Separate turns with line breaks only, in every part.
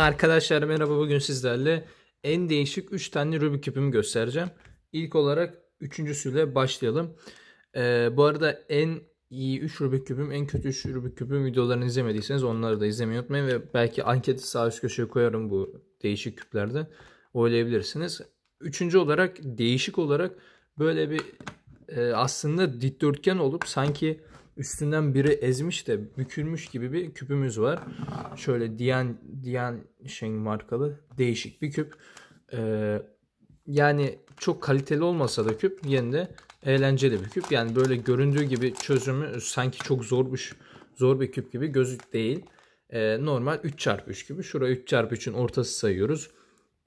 Arkadaşlar merhaba bugün sizlerle en değişik 3 tane Rubik küpümü göstereceğim. İlk olarak üçüncüsüyle başlayalım. Ee, bu arada en iyi 3 Rubik küpüm en kötü 3 Rubik küpüm videolarını izlemediyseniz onları da izlemeyi unutmayın. Ve belki anketi sağ üst köşeye koyarım bu değişik küplerde. Oylayabilirsiniz. Üçüncü olarak değişik olarak böyle bir e, aslında dikdörtgen olup sanki üstünden biri ezmiş de bükülmüş gibi bir küpümüz var. Şöyle Dian, Dian Sheng markalı değişik bir küp. Ee, yani çok kaliteli olmasa da küp yine de eğlenceli bir küp. Yani böyle göründüğü gibi çözümü sanki çok zormuş zor bir küp gibi gözük değil. Ee, normal 3x3 gibi. Şura 3x3'ün ortası sayıyoruz.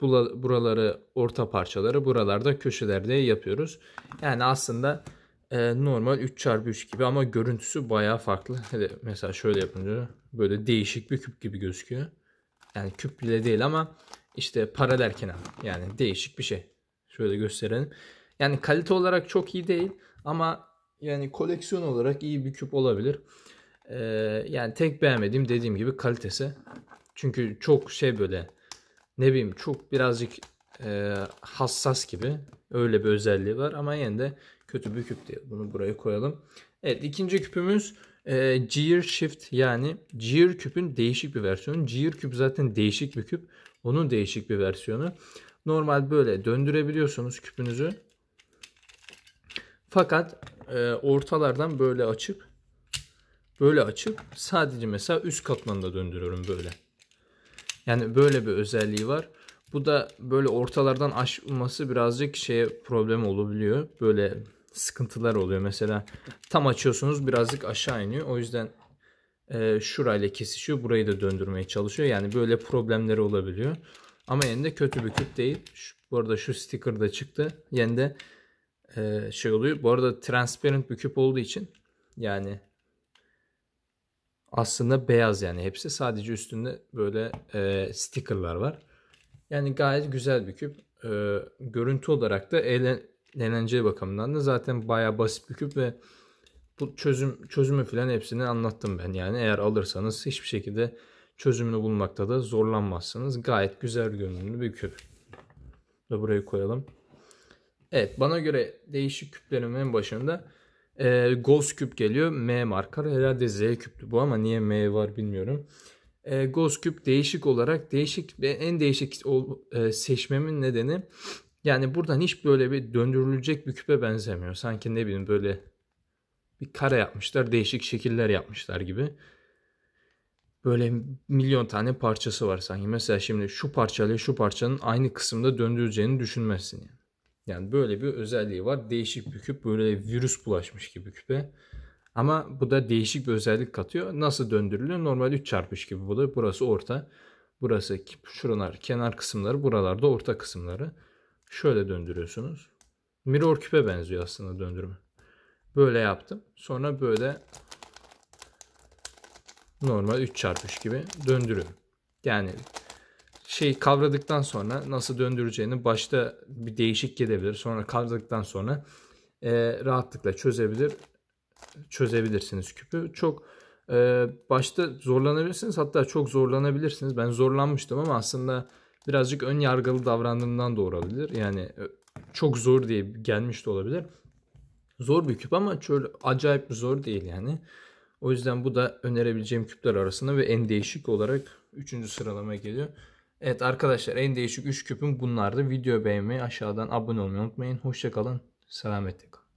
buraları orta parçaları buralarda köşelerde yapıyoruz. Yani aslında e, normal 3x3 gibi ama görüntüsü baya farklı. mesela şöyle yapınca böyle değişik bir küp gibi gözüküyor. Yani küp bile değil ama işte paralel kenar. Yani değişik bir şey. Şöyle gösterelim. Yani kalite olarak çok iyi değil ama yani koleksiyon olarak iyi bir küp olabilir. Ee, yani tek beğenmediğim dediğim gibi kalitesi. Çünkü çok şey böyle ne bileyim çok birazcık e, hassas gibi öyle bir özelliği var ama yine de kötü bir küp diye. Bunu buraya koyalım. Evet ikinci küpümüz e, Gear Shift yani Gear küpün değişik bir versiyonu. Gear küp zaten değişik bir küp. Onun değişik bir versiyonu. Normal böyle döndürebiliyorsunuz küpünüzü. Fakat e, ortalardan böyle açıp böyle açıp sadece mesela üst katmanda döndürüyorum böyle. Yani böyle bir özelliği var. Bu da böyle ortalardan aşması birazcık şeye problem olabiliyor. Böyle sıkıntılar oluyor. Mesela tam açıyorsunuz birazcık aşağı iniyor. O yüzden e, şurayla kesişiyor. Burayı da döndürmeye çalışıyor. Yani böyle problemleri olabiliyor. Ama yine de kötü bir küp değil. Şu, bu arada şu sticker da çıktı. Yine de e, şey oluyor. Bu arada transparent bir küp olduğu için yani aslında beyaz yani hepsi. Sadece üstünde böyle e, stickerlar var. Yani gayet güzel bir küp. E, görüntü olarak da eğlen, eğlence bakımından da zaten bayağı basit bir küp ve bu çözüm çözümü falan hepsini anlattım ben. Yani eğer alırsanız hiçbir şekilde çözümünü bulmakta da zorlanmazsınız. Gayet güzel görünümlü bir küp. Ve burayı koyalım. Evet bana göre değişik küplerin en başında e, Ghost küp geliyor. M marka. Herhalde Z küptü bu ama niye M var bilmiyorum. E, Ghost küp değişik olarak değişik ve en değişik ol, e, seçmemin nedeni yani buradan hiç böyle bir döndürülecek bir küpe benzemiyor. Sanki ne bileyim böyle bir kare yapmışlar, değişik şekiller yapmışlar gibi. Böyle milyon tane parçası var sanki. Mesela şimdi şu parçayla şu parçanın aynı kısımda döndüreceğini düşünmezsin yani. Yani böyle bir özelliği var. Değişik bir küp böyle virüs bulaşmış gibi küpe. Ama bu da değişik bir özellik katıyor. Nasıl döndürülüyor? Normal 3 çarpış gibi bu da. Burası orta. Burası şuralar kenar kısımları. Buralarda orta kısımları. Şöyle döndürüyorsunuz. Mirror küpe benziyor aslında döndürme. Böyle yaptım. Sonra böyle normal 3 çarpış gibi döndürüyorum. Yani şey kavradıktan sonra nasıl döndüreceğini başta bir değişik gelebilir. Sonra kavradıktan sonra e, rahatlıkla çözebilir çözebilirsiniz küpü. Çok e, başta zorlanabilirsiniz hatta çok zorlanabilirsiniz. Ben zorlanmıştım ama aslında birazcık ön yargılı davrandığımdan da olabilir. Yani e, çok zor diye gelmiş de olabilir. Zor bir küp ama şöyle acayip zor değil yani. O yüzden bu da önerebileceğim küpler arasında ve en değişik olarak 3. sıralama geliyor. Evet arkadaşlar en değişik 3 küpüm bunlardı. Video beğenmeyi aşağıdan abone olmayı unutmayın. Hoşçakalın. Selametle kalın.